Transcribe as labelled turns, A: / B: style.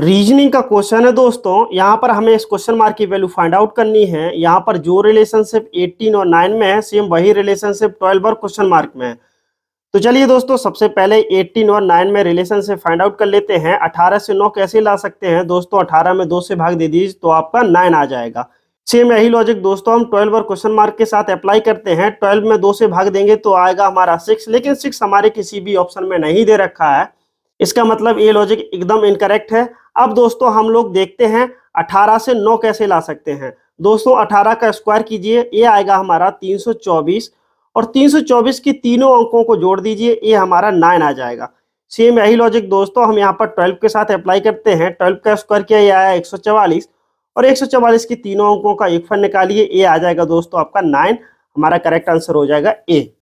A: reasoning का question है दोस्तों यहाँ पर हमें इस क्वेश्चन मार्क की वैल्यू फाइंड आउट करनी है यहाँ पर जो रिलेशनशिप 18 और 9 में है सेम वही रिलेशनशिप 12 और क्वेश्चन मार्क में है तो चलिए दोस्तों सबसे पहले 18 और 9 में रिलेशनशिप फाइंड आउट कर लेते हैं 18 से 9 कैसे ला सकते हैं दोस्तों अठारह में दो से भाग दे दीजिए तो आपका नाइन आ जाएगा सेम यही लॉजिक दोस्तों हम ट्वेल्व और क्वेश्चन मार्क के साथ अप्लाई करते हैं ट्वेल्व में दो से भाग देंगे तो आएगा हमारा सिक्स लेकिन सिक्स हमारे किसी भी ऑप्शन में नहीं दे रखा है इसका मतलब ये लॉजिक एकदम इनकरेक्ट है अब दोस्तों हम लोग देखते हैं 18 से 9 कैसे ला सकते हैं दोस्तों 18 का स्क्वायर कीजिए ये आएगा हमारा 324 और 324 के तीनों अंकों को जोड़ दीजिए ये हमारा 9 आ जाएगा सेम यही लॉजिक दोस्तों हम यहाँ पर 12 के साथ अप्लाई करते हैं 12 का स्क्वायर किया ये आया 144 और 144 के तीनों अंकों का एक फल निकालिए ए आ जाएगा दोस्तों आपका नाइन हमारा करेक्ट आंसर हो जाएगा ए